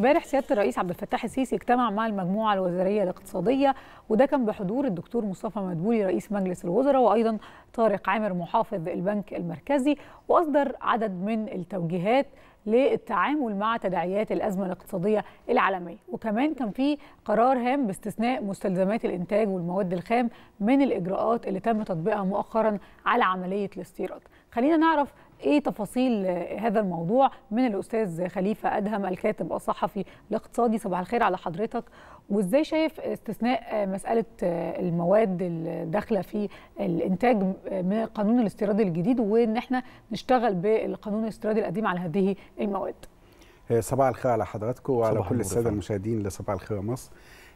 امبارح سياده الرئيس عبد الفتاح السيسي اجتمع مع المجموعه الوزاريه الاقتصاديه وده كان بحضور الدكتور مصطفى مدبولي رئيس مجلس الوزراء وايضا طارق عامر محافظ البنك المركزي واصدر عدد من التوجيهات للتعامل مع تداعيات الازمه الاقتصاديه العالميه وكمان كان في قرار هام باستثناء مستلزمات الانتاج والمواد الخام من الاجراءات اللي تم تطبيقها مؤخرا على عمليه الاستيراد خلينا نعرف ايه تفاصيل هذا الموضوع من الاستاذ خليفه ادهم الكاتب الصحفي الاقتصادي صباح الخير على حضرتك وازاي شايف استثناء مساله المواد الداخله في الانتاج من قانون الاستيراد الجديد وان احنا نشتغل بالقانون الاستيرادي القديم على هذه المواد آه، صباح الخير على حضراتكم وعلى كل الساده المشاهدين لصباح الخير يا مصر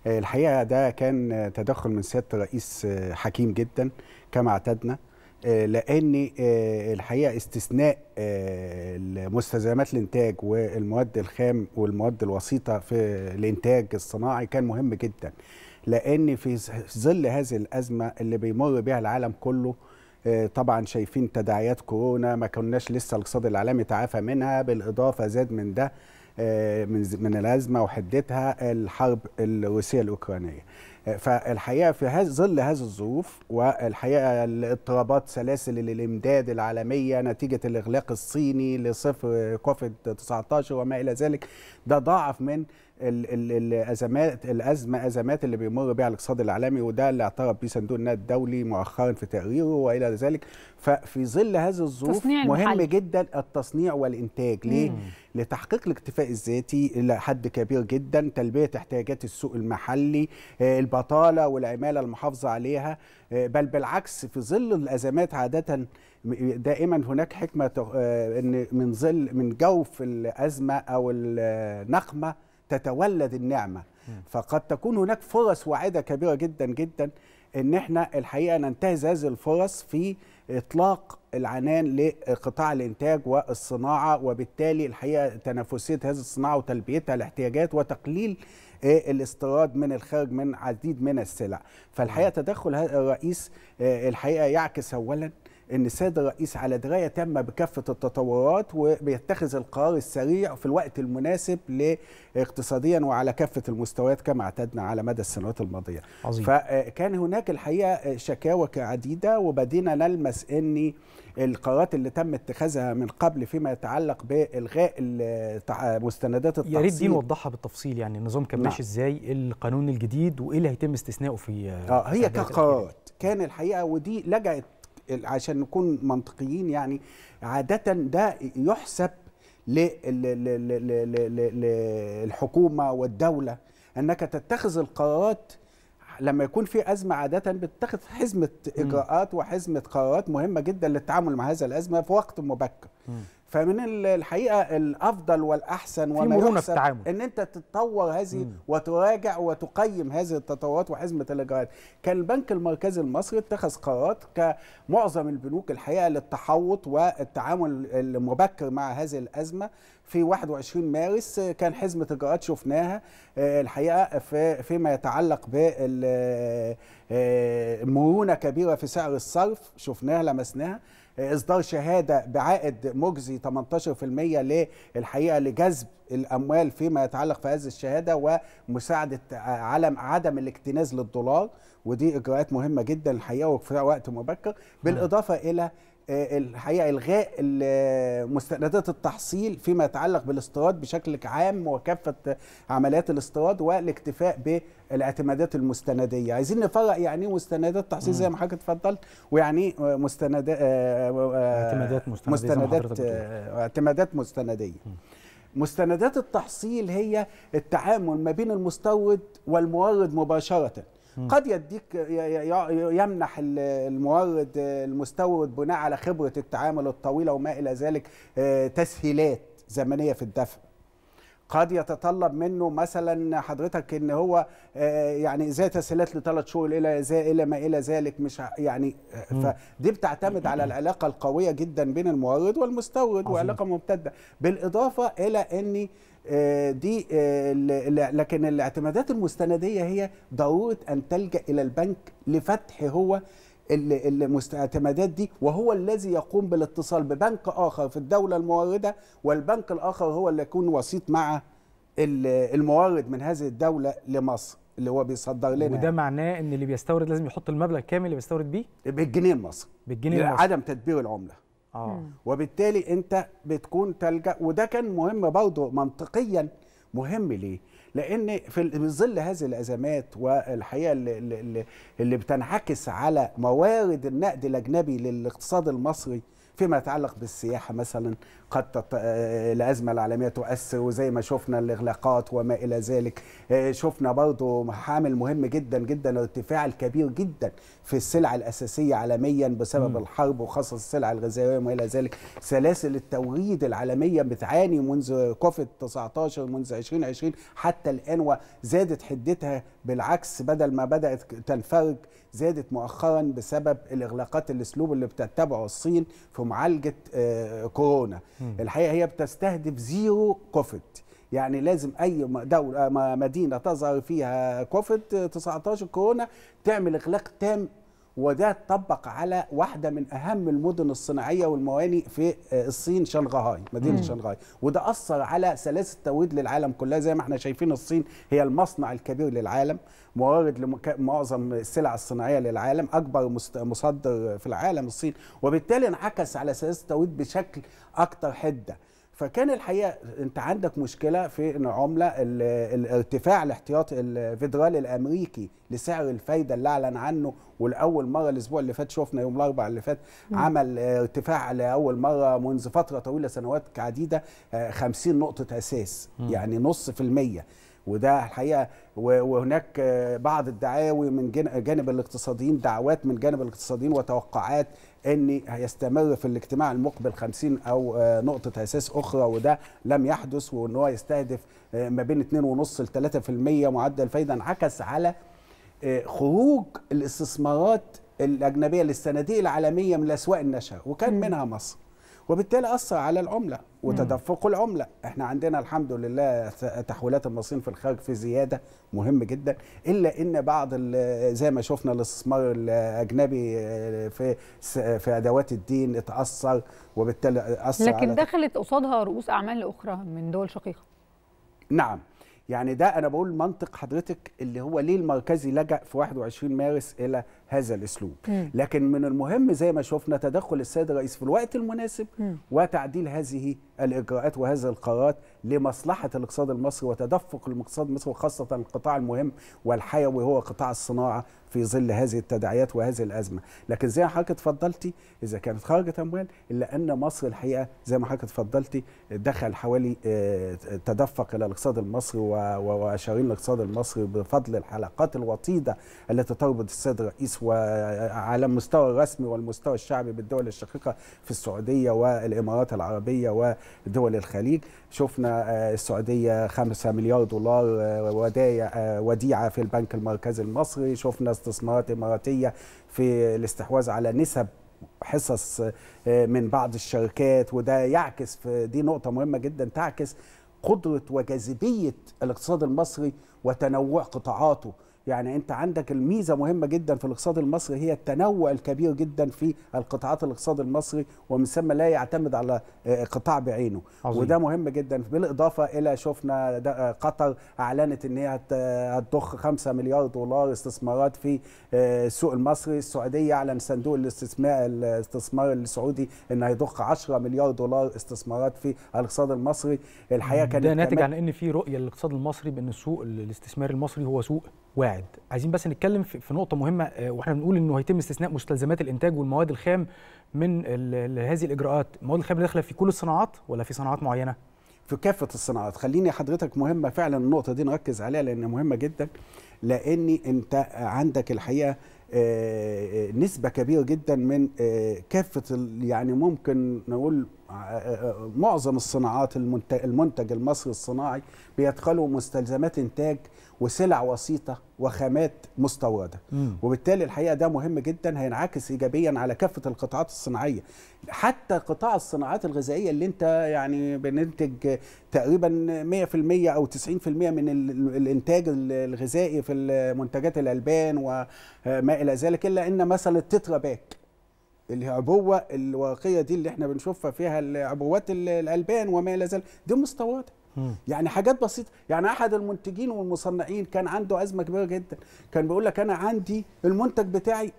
آه، الحقيقه ده كان تدخل من سياده الرئيس آه، حكيم جدا كما اعتدنا آه، لان آه، الحقيقه استثناء آه، مستلزمات الانتاج والمواد الخام والمواد الوسيطه في الانتاج الصناعي كان مهم جدا لان في ظل هذه الازمه اللي بيمر بها العالم كله طبعا شايفين تداعيات كورونا ما كناش لسه الاقتصاد العالمي تعافى منها بالاضافه زاد من ده آه، من من الازمه وحدتها الحرب الروسيه الاوكرانيه آه، فالحقيقه في ظل هذه الظروف والحقيقه الاضطرابات سلاسل الامداد العالميه نتيجه الاغلاق الصيني لصفر كوفيد 19 وما الى ذلك ده ضاعف من الازمات الازمه ازمات اللي بيمر بها الاقتصاد العالمي وده اللي اعترف به صندوق النقد الدولي مؤخرا في تقريره والى ذلك ففي ظل هذه الظروف مهم المحل. جدا التصنيع والانتاج ليه؟ مم. لتحقيق الاكتفاء الذاتي الى حد كبير جدا، تلبيه احتياجات السوق المحلي، آه، البطاله والعماله المحافظه عليها، آه، بل بالعكس في ظل الازمات عاده دائما هناك حكمه آه، ان من ظل من جوف الازمه او النقمه تتولد النعمه فقد تكون هناك فرص واعده كبيره جدا جدا ان احنا الحقيقه ننتهز هذه الفرص في اطلاق العنان لقطاع الانتاج والصناعه وبالتالي الحقيقه تنافسيه هذه الصناعه وتلبيتها الاحتياجات وتقليل آه، الاستيراد من الخارج من عديد من السلع فالحقيقه تدخل الرئيس آه، الحقيقه يعكس اولا ان السيد الرئيس على درايه تامه بكافه التطورات وبيتخذ القرار السريع في الوقت المناسب اقتصاديا وعلى كافه المستويات كما اعتدنا على مدى السنوات الماضيه. عظيم. فكان هناك الحقيقه شكاوى عديده وبدينا نلمس ان القرارات اللي تم اتخاذها من قبل فيما يتعلق بالغاء مستندات التحصيل يا ريت دي نوضحها بالتفصيل يعني النظام كان نعم. ماشي ازاي القانون الجديد وايه اللي هيتم استثنائه في اه هي كقرارات كان الحقيقه ودي لجأت عشان نكون منطقيين يعني عاده ده يحسب للحكومه والدوله انك تتخذ القرارات لما يكون في ازمه عاده بتتخذ حزمه اجراءات وحزمه قرارات مهمه جدا للتعامل مع هذا الازمه في وقت مبكر فمن الحقيقه الافضل والاحسن وما مرونة في التعامل ان انت تتطور هذه مم. وتراجع وتقيم هذه التطورات وحزمه الاجراءات كان البنك المركزي المصري اتخذ قرارات كمعظم البنوك الحقيقه للتحوط والتعامل المبكر مع هذه الازمه في 21 مارس كان حزمه اجراءات شفناها آه، الحقيقه في فيما يتعلق بال مرونه كبيره في سعر الصرف شفناها لمسناها اصدار شهاده بعائد مجزي 18% للحقيقه لجذب الاموال فيما يتعلق في هذه الشهاده ومساعده علم عدم الاكتناز للدولار ودي اجراءات مهمه جدا الحقيقه وفي وقت مبكر بالاضافه الى آه، الحقيقه الغاء مستندات التحصيل فيما يتعلق بالاستيراد بشكل عام وكافه عمليات الاستيراد والاكتفاء بالاعتمادات المستنديه عايزين نفرق يعني ايه مستندات تحصيل زي ما حضرتك اتفضلت ويعني ايه مستندات آه، آه، اعتمادات مستنديه مستندات اعتمادات مستنديه مستندات التحصيل هي التعامل ما بين المستورد والمورد مباشره قد يديك يمنح المورد المستورد بناء على خبرة التعامل الطويلة وما إلى ذلك آه، تسهيلات زمنية في الدفع قد يتطلب منه مثلا حضرتك ان هو آه، يعني زي تسهيلات لثلاث شهور الى الى ما الى ذلك مش يعني آه، فدي بتعتمد على العلاقه القويه جدا بين المورد والمستورد وعلاقه ممتده بالاضافه الى اني آه، دي آه، لكن الاعتمادات المستنديه هي ضروره ان تلجا الى البنك لفتح هو الاعتمادات دي وهو الذي يقوم بالاتصال ببنك اخر في الدوله المورده والبنك الاخر هو اللي يكون وسيط مع المورد من هذه الدوله لمصر اللي هو بيصدر لنا وده يعني. معناه ان اللي بيستورد لازم يحط المبلغ كامل اللي بيستورد بيه بالجنيه المصري بالجنيه المصري عدم تدبير العمله آه. وبالتالي انت بتكون تلجا وده كان مهم برضه منطقيا مهم ليه؟ لان في ظل هذه الازمات والحقيقه اللي, اللي بتنعكس على موارد النقد الاجنبي للاقتصاد المصري فيما يتعلق بالسياحه مثلا قد تط... آه، الازمه العالميه تؤثر وزي ما شفنا الاغلاقات وما الى ذلك آه، شفنا برضو حامل مهم جدا جدا الارتفاع الكبير جدا في السلع الاساسيه عالميا بسبب م. الحرب وخاصه السلع الغذائيه وما الى ذلك سلاسل التوريد العالميه بتعاني منذ كوفيد 19 منذ 2020 حتى الان وزادت حدتها بالعكس بدل ما بدات تنفرج زادت مؤخرا بسبب الإغلاقات الأسلوب اللي بتتبعه الصين في معالجة آه، كورونا الحقيقة هي بتستهدف زيرو كوفيد يعني لازم اي دوله آه، مدينه تظهر فيها كوفيد 19 كورونا تعمل اغلاق تام وده اتطبق على واحده من اهم المدن الصناعيه والموانئ في آه، الصين شنغهاي مدينه مم. شنغهاي وده اثر على سلاسل التوريد للعالم كلها زي ما احنا شايفين الصين هي المصنع الكبير للعالم موارد لمعظم السلع الصناعيه للعالم اكبر مصدر في العالم الصين وبالتالي انعكس على سلاسل التوريد بشكل اكثر حده فكان الحقيقه انت عندك مشكله في ان عمله الارتفاع الاحتياطي الفيدرالي الامريكي لسعر الفايده اللي اعلن عنه والاول مره الاسبوع اللي فات شفنا يوم الاربعاء اللي فات عمل ارتفاع لاول مره منذ فتره طويله سنوات عديده 50 آه، نقطه اساس يعني نص في الميه وده الحقيقه وهناك آه، بعض الدعاوي من جانب الاقتصاديين دعوات من جانب الاقتصاديين وتوقعات ان هيستمر في الاجتماع المقبل 50 او آه، نقطه اساس اخرى وده لم يحدث وان هو يستهدف آه، ما بين 2.5 ل 3% معدل فايده انعكس على خروج الاستثمارات الاجنبيه للصناديق العالميه من الاسواق الناشئه وكان منها مصر وبالتالي اثر على العمله وتدفق العمله احنا عندنا الحمد لله تحويلات المصريين في الخارج في زياده مهم جدا الا ان بعض زي ما شفنا الاستثمار الاجنبي آه، في في ادوات الدين اتاثر وبالتالي اثر لكن دخلت قصادها رؤوس اعمال اخرى من دول شقيقه نعم يعني ده انا بقول منطق حضرتك اللي هو ليه المركزي لجأ في 21 مارس الى هذا الاسلوب لكن من المهم زي ما شفنا تدخل السيد الرئيس في الوقت المناسب وتعديل هذه الإجراءات وهذه القرارات لمصلحة الاقتصاد المصري وتدفق الاقتصاد المصري وخاصة القطاع المهم والحيوي هو قطاع الصناعة في ظل هذه التداعيات وهذه الأزمة لكن زي ما حضرتك اتفضلتي إذا كانت خارجة أموال إلا أن مصر الحقيقة زي ما حضرتك اتفضلتي دخل حوالي آه، تدفق إلى الاقتصاد المصري وشارين الاقتصاد المصري بفضل الحلقات الوطيدة التي تربط السيد الرئيس وعلى المستوى الرسمي والمستوى الشعبي بالدول الشقيقة في السعودية والإمارات العربية و دول الخليج شفنا آه، السعوديه 5 مليار دولار آه، ودايع آه، وديعه في البنك المركزي المصري شفنا استثمارات اماراتيه في الاستحواذ على نسب حصص من بعض الشركات وده يعكس في دي نقطه مهمه جدا تعكس قدره وجاذبيه الاقتصاد المصري وتنوع قطاعاته يعني انت عندك الميزه مهمه جدا في الاقتصاد المصري هي التنوع الكبير جدا في القطاعات الاقتصاد المصري ومن ثم لا يعتمد على آه، قطاع بعينه عظيم. وده مهم جدا بالاضافه الى شفنا آه، قطر اعلنت ان هي هتضخ 5 مليار دولار استثمارات في آه، السوق المصري السعوديه اعلن صندوق الاستثمار الاستثمار السعودي ان هيضخ 10 مليار دولار استثمارات في الاقتصاد المصري الحقيقه كانت ده ناتج عن ان في رؤيه للاقتصاد المصري بان السوق الاستثمار المصري هو سوق واعد عايزين بس نتكلم في نقطه مهمه آه، واحنا بنقول انه هيتم استثناء مستلزمات الانتاج والمواد الخام من هذه الاجراءات المواد الخام داخله في كل الصناعات ولا في صناعات معينه في كافه الصناعات خليني حضرتك مهمه فعلا النقطه دي نركز عليها لان مهمه جدا لان انت عندك الحقيقه آه، آه، نسبه كبيره جدا من كافه يعني ممكن نقول معظم الصناعات المنتج المصري الصناعي بيدخله مستلزمات انتاج وسلع وسيطه وخامات مستورده مم. وبالتالي الحقيقه ده مهم جدا هينعكس ايجابيا على كافه القطاعات الصناعيه حتى قطاع الصناعات الغذائيه اللي انت يعني بننتج تقريبا 100% او 90% من الانتاج الغذائي في منتجات الالبان وما الى ذلك الا ان مثلا التترا باك العبوه الواقيه دي اللي احنا بنشوفها فيها العبوات الالبان وما الى ذلك دي مستوات يعني حاجات بسيطه يعني احد المنتجين والمصنعين كان عنده ازمه كبيره جدا كان بيقول لك انا عندي المنتج بتاعي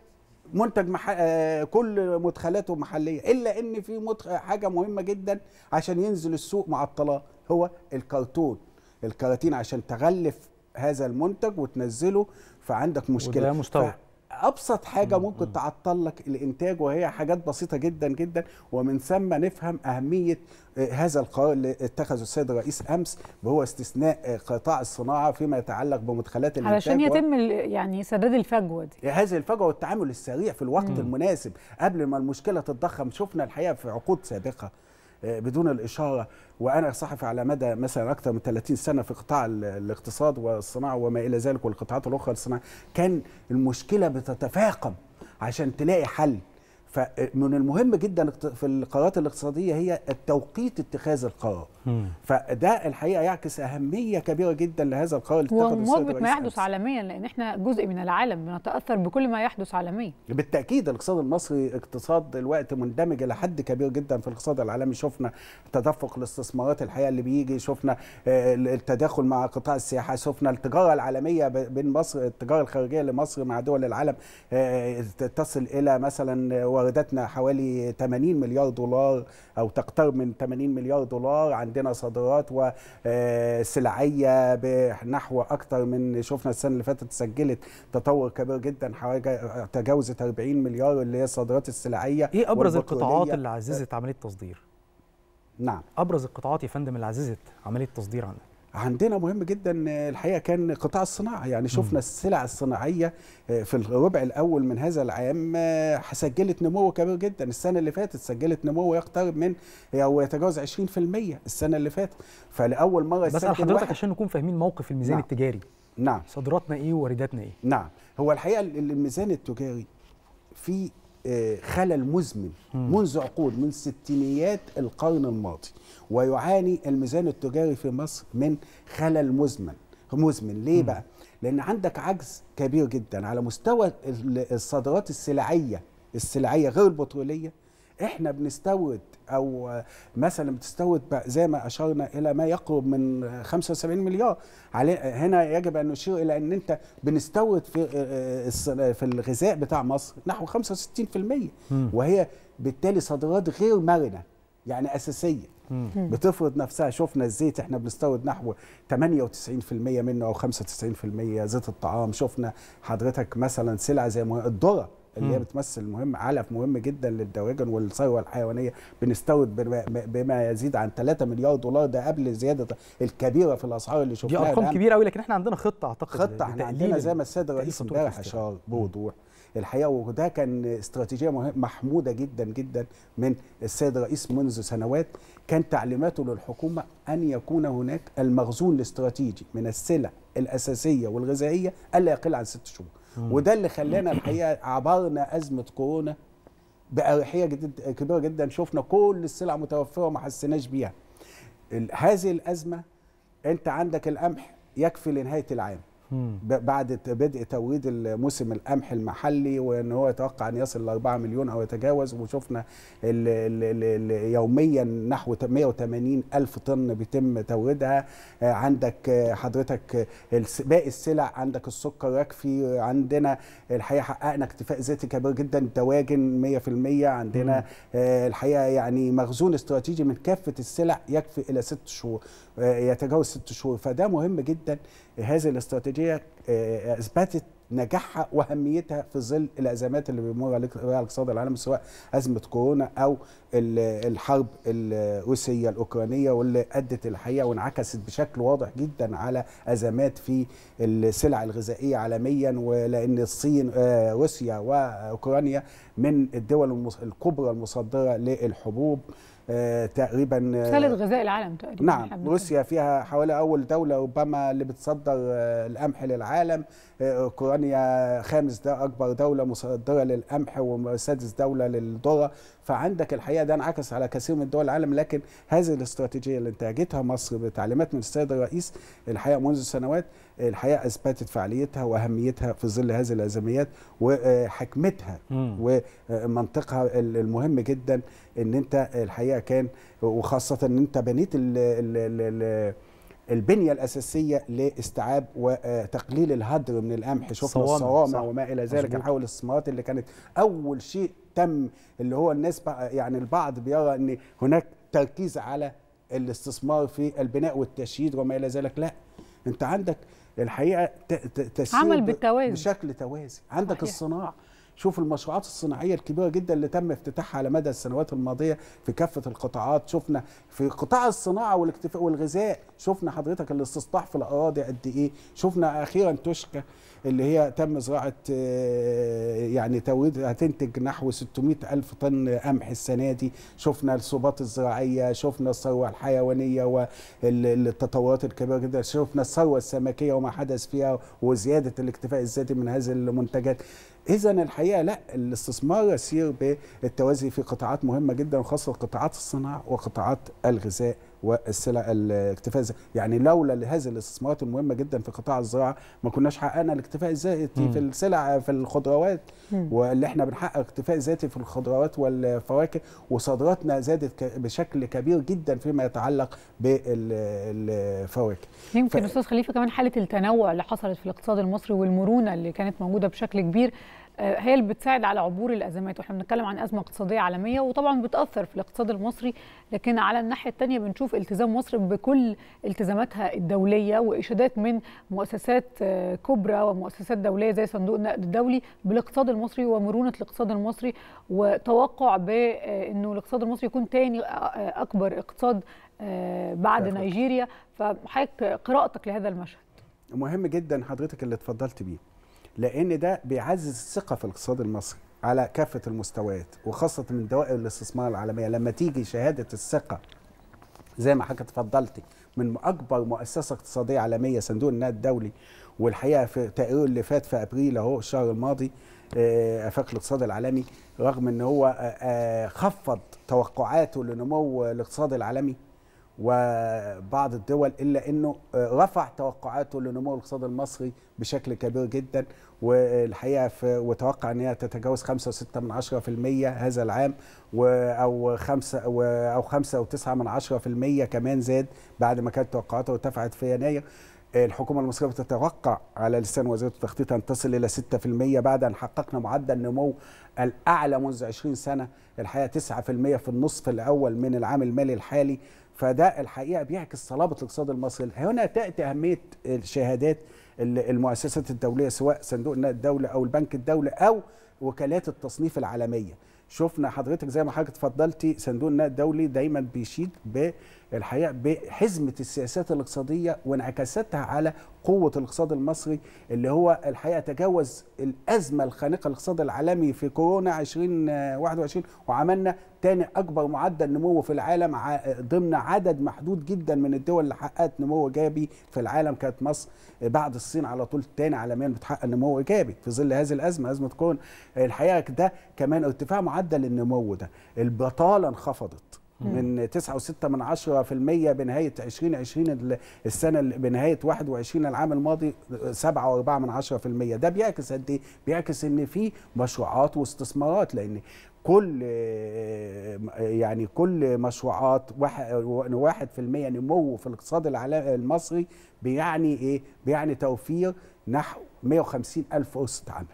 منتج مح... آه، كل مدخلاته محليه الا ان في مدخ... حاجه مهمه جدا عشان ينزل السوق مع معطلاه هو الكرتون الكراتين عشان تغلف هذا المنتج وتنزله فعندك مشكله وده ف... ابسط حاجه ممكن تعطل لك الانتاج وهي حاجات بسيطه جدا جدا ومن ثم نفهم اهميه آه، هذا القرار اللي اتخذه السيد الرئيس امس وهو استثناء آه، قطاع الصناعه فيما يتعلق بمدخلات الانتاج علشان يتم و... يعني سداد الفجوه دي آه، هذه الفجوه والتعامل السريع في الوقت مم. المناسب قبل ما المشكله تتضخم شفنا الحقيقه في عقود سابقه آه، بدون الإشارة وأنا صحفي على مدى مثلا أكثر من 30 سنة في قطاع الاقتصاد والصناعة وما إلى ذلك والقطاعات الأخرى الصناعيه كان المشكلة بتتفاقم عشان تلاقي حل فمن المهم جدا في القرارات الاقتصاديه هي التوقيت اتخاذ القرار مم. فده الحقيقه يعكس اهميه كبيره جدا لهذا القرار اللي اتخذ ما يحدث عالميا لان احنا جزء من العالم بنتاثر بكل ما يحدث عالميا بالتاكيد الاقتصاد المصري اقتصاد دلوقتي مندمج الى حد كبير جدا في الاقتصاد العالمي شفنا تدفق الاستثمارات الحقيقه اللي بيجي شفنا آه، التداخل مع قطاع السياحه شفنا التجاره العالميه بين مصر التجاره الخارجيه لمصر مع دول العالم آه، تصل الى مثلا وارداتنا حوالي 80 مليار دولار او تقترب من 80 مليار دولار عندنا صادرات وسلعيه بنحو اكثر من شفنا السنه اللي فاتت سجلت تطور كبير جدا حوالي تجاوزت 40 مليار اللي هي الصادرات السلعيه ايه ابرز القطاعات اللي عززت عمليه التصدير؟ نعم ابرز القطاعات يا فندم اللي عززت عمليه التصدير عندنا عندنا مهم جدا الحقيقه كان قطاع الصناعه يعني شفنا السلع الصناعيه آه، في الربع الاول من هذا العام آه، سجلت نمو كبير جدا السنه اللي فاتت سجلت نمو يقترب من او يتجاوز 20% السنه اللي فاتت فلاول مره بس حضرتك عشان نكون فاهمين موقف الميزان نعم. التجاري نعم صادراتنا ايه ووارداتنا ايه نعم هو الحقيقه الميزان التجاري في خلل مزمن منذ عقود من ستينيات القرن الماضي ويعاني الميزان التجاري في مصر من خلل مزمن مزمن ليه بقى؟ لأن عندك عجز كبير جدا على مستوى الصادرات السلعية السلعية غير البترولية احنا بنستورد او مثلا بتستورد زي ما اشرنا الى ما يقرب من 75 مليار هنا يجب ان نشير الى ان انت بنستورد في آه، آه، في الغذاء بتاع مصر نحو 65% وهي بالتالي صادرات غير مرنه يعني اساسيه بتفرض نفسها شفنا الزيت احنا بنستورد نحو 98% منه او 95% زيت الطعام شفنا حضرتك مثلا سلع زي الذره اللي هي بتمثل مهم علف مهم جدا للدواجن والثروه الحيوانيه بنستورد بما يزيد عن 3 مليار دولار ده قبل الزياده الكبيره في الاسعار اللي شفناها دي ارقام كبيره قوي لكن احنا عندنا خطه اعتقد خطه احنا عندنا زي ما السيد الرئيس امبارح اشار بوضوح الحقيقه وده كان استراتيجيه محموده جدا جدا من السيد الرئيس منذ سنوات كان تعليماته للحكومه ان يكون هناك المخزون الاستراتيجي من السلع الاساسيه والغذائيه الا يقل عن ست شهور وده اللي خلانا الحقيقه عبرنا ازمه كورونا باريحيه جد كبيره جدا شفنا كل السلع متوفره وما حسيناش بيها هذه الازمه انت عندك القمح يكفي لنهايه العام بعد بدء توريد موسم القمح المحلي وان هو يتوقع ان يصل ل 4 مليون او يتجاوز وشفنا يوميا نحو 180 الف طن بيتم توريدها آه، عندك آه، حضرتك باقي السلع عندك السكر يكفي عندنا الحقيقه حققنا اكتفاء ذاتي كبير جدا دواجن 100% عندنا آه، الحقيقه يعني مخزون استراتيجي من كافه السلع يكفي الى ست شهور يتجاوز ست شهور فده مهم جدا هذه الاستراتيجيه آه، آه، اثبتت نجاحها واهميتها في ظل الازمات اللي بيمر بها الاقتصاد العالمي سواء ازمه كورونا او الحرب الروسيه الاوكرانيه واللي ادت الحقيقه وانعكست بشكل واضح جدا على ازمات في السلع الغذائيه عالميا ولان الصين آه، روسيا واوكرانيا من الدول الكبرى المصدره للحبوب آه، تقريبا ثالث آه، غذاء العالم تقريبا نعم روسيا فيها حوالي اول دوله ربما اللي بتصدر آه، القمح للعالم اوكرانيا خامس ده اكبر دوله مصدره للقمح وسادس دوله للذره فعندك الحقيقه ده انعكس على كثير من دول العالم لكن هذه الاستراتيجيه اللي انتهجتها مصر بتعليمات من السيد الرئيس الحقيقه منذ سنوات الحقيقه اثبتت فعاليتها واهميتها في ظل هذه الازميات وحكمتها ومنطقها المهم جدا ان انت الحقيقه كان وخاصه ان انت بنيت الـ الـ الـ البنيه الاساسيه لاستيعاب وتقليل الهدر من القمح شفنا الصوامع, الصوامع وما الى ذلك نحاول الصمات اللي كانت اول شيء تم اللي هو الناس يعني البعض بيرى ان هناك تركيز على الاستثمار في البناء والتشييد وما الى ذلك لا انت عندك الحقيقه تسير عمل بالتوازي بشكل توازي عندك صحيح. الصناعه شوف المشروعات الصناعيه الكبيره جدا اللي تم افتتاحها على مدى السنوات الماضيه في كافه القطاعات شفنا في قطاع الصناعه والاكتفاء والغذاء شفنا حضرتك الاستصلاح في الاراضي قد ايه شفنا اخيرا تشكى اللي هي تم زراعه آه، يعني توريد هتنتج نحو 600 الف طن قمح السنه دي شفنا الصوبات الزراعيه شفنا الثروه الحيوانيه والتطورات الكبيره جدا شفنا الثروه السمكيه وما حدث فيها وزياده الاكتفاء الذاتي من هذه المنتجات اذا الحقيقه لا الاستثمار يسير بالتوازي في قطاعات مهمه جدا وخاصه قطاعات الصناعه وقطاعات الغذاء والسلع الاكتفاء يعني لولا هذه الاستثمارات المهمه جدا في قطاع الزراعه ما كناش حققنا الاكتفاء الذاتي في السلع في الخضروات واللي احنا بنحقق اكتفاء ذاتي في الخضروات والفواكه وصادراتنا زادت بشكل كبير جدا فيما يتعلق بالفواكه يمكن ف... استاذ خليفه كمان حاله التنوع اللي حصلت في الاقتصاد المصري والمرونه اللي كانت موجوده بشكل كبير آه، هي اللي بتساعد على عبور الازمات واحنا بنتكلم عن ازمه اقتصاديه عالميه وطبعا بتاثر في الاقتصاد المصري لكن على الناحيه الثانيه بنشوف التزام مصر بكل التزاماتها الدوليه واشادات من مؤسسات آه، كبرى ومؤسسات دوليه زي صندوق النقد الدولي بالاقتصاد المصري ومرونه الاقتصاد المصري وتوقع بانه آه، الاقتصاد المصري يكون ثاني اكبر اقتصاد بعد نيجيريا فحضرتك قراءتك لهذا المشهد مهم جدا حضرتك اللي اتفضلت بيه لان ده بيعزز الثقه في الاقتصاد المصري على كافه المستويات وخاصه من دوائر الاستثمار العالميه لما تيجي شهاده الثقه زي ما حضرتك اتفضلتي من اكبر مؤسسه اقتصاديه عالميه صندوق النقد الدولي والحقيقه في التقرير اللي فات في ابريل اهو الشهر الماضي آه، افاق الاقتصاد العالمي رغم ان هو آه، آه، خفض توقعاته لنمو الاقتصاد العالمي وبعض الدول الا انه آه، رفع توقعاته لنمو الاقتصاد المصري بشكل كبير جدا والحقيقه وتوقع ان هي تتجاوز 5.6 هذا العام او 5 او 5.9 كمان زاد بعد ما كانت توقعاته ارتفعت في يناير الحكومة المصرية بتتوقع على لسان وزارة التخطيط أن تصل إلى 6% بعد أن حققنا معدل نمو الأعلى منذ 20 سنة الحقيقة 9% في النصف الأول من العام المالي الحالي فده الحقيقه بيعكس صلابه الاقتصاد المصري هنا تاتي اهميه الشهادات المؤسسات الدوليه سواء صندوق النقد الدولي او البنك الدولي او وكالات التصنيف العالميه شفنا حضرتك زي ما حضرتك اتفضلتي صندوق النقد الدولي دايما بيشيد بالحقيقه بحزمه السياسات الاقتصاديه وانعكاساتها على قوه الاقتصاد المصري اللي هو الحقيقه تجاوز الازمه الخانقه الاقتصاد العالمي في كورونا 2021 وعملنا تاني اكبر معدل نمو في العالم ضمن عدد محدود جدا من الدول اللي حققت نمو ايجابي في العالم كانت مصر بعد الصين على طول تاني عالميا بتحقق نمو ايجابي في ظل هذه الازمه ازمه كورونا الحقيقه ده كمان ارتفاع معدل النمو ده البطاله انخفضت من 9.6 من 10% بنهايه 2020 السنه بنهايه 21 العام الماضي 7.4 من 10% ده بيعكس قد ايه؟ بيعكس ان في مشروعات واستثمارات لان كل يعني كل مشروعات واحد في نمو في الاقتصاد المصري بيعني ايه؟ بيعني توفير نحو 150 ألف فرصة عمل.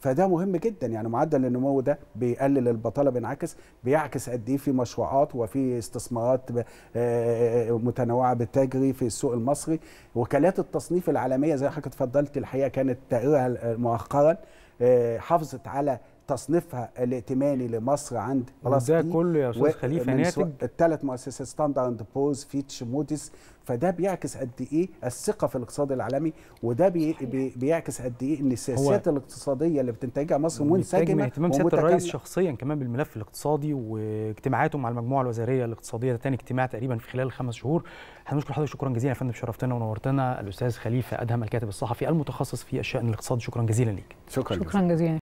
فده مهم جدا يعني معدل النمو ده بيقلل البطاله بينعكس بيعكس قد ايه في مشروعات وفي استثمارات آه، آه، متنوعه بتجري في السوق المصري وكالات التصنيف العالميه زي حضرتك اتفضلت الحقيقه كانت تقريرها آه، مؤخرا حافظت على تصنيفها الائتماني لمصر عند فلسطين ده كله يا استاذ خليفه ناتج الثلاث مؤسسات اند بوز فيتش موديس فده بيعكس قد ايه الثقه في الاقتصاد العالمي وده بي بي بيعكس قد ايه ان السياسات الاقتصاديه اللي بتنتجها مصر منسجمه اهتمام سياده الرئيس شخصيا كمان بالملف الاقتصادي واجتماعاته مع المجموعه الوزاريه الاقتصاديه ده ثاني اجتماع تقريبا في خلال الخمس شهور هنشكر حضرتك شكرا جزيلا يا فندم شرفتنا ونورتنا الاستاذ خليفه ادهم الكاتب الصحفي المتخصص في الشان الاقتصادي شكرا جزيلا ليك شكرا, شكرا جزيلا